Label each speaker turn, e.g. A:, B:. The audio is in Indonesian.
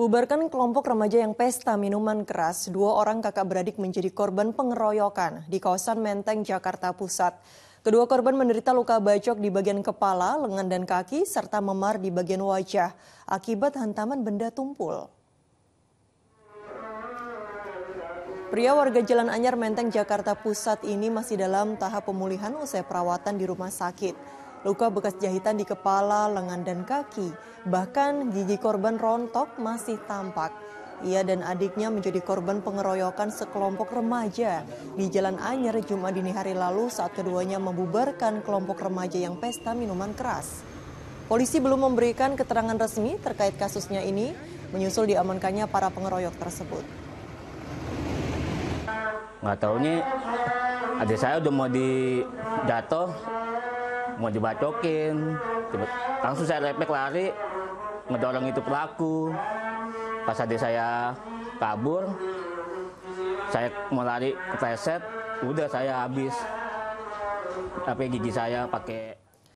A: Bubarkan kelompok remaja yang pesta minuman keras, dua orang kakak beradik menjadi korban pengeroyokan di kawasan Menteng, Jakarta Pusat. Kedua korban menderita luka bacok di bagian kepala, lengan dan kaki, serta memar di bagian wajah akibat hantaman benda tumpul. Pria warga Jalan Anyar Menteng, Jakarta Pusat ini masih dalam tahap pemulihan usai perawatan di rumah sakit. Luka bekas jahitan di kepala, lengan, dan kaki, bahkan gigi korban rontok masih tampak. Ia dan adiknya menjadi korban pengeroyokan sekelompok remaja di Jalan Anyer Jumat dini hari lalu saat keduanya membubarkan kelompok remaja yang pesta minuman keras. Polisi belum memberikan keterangan resmi terkait kasusnya ini, menyusul diamankannya para pengeroyok tersebut.
B: Nggak tahunya adik saya udah mau di jatuh, mau dibacokin langsung saya repek lari ngedorong itu pelaku pas adik saya kabur saya mau lari ke preset udah saya habis tapi gigi saya pakai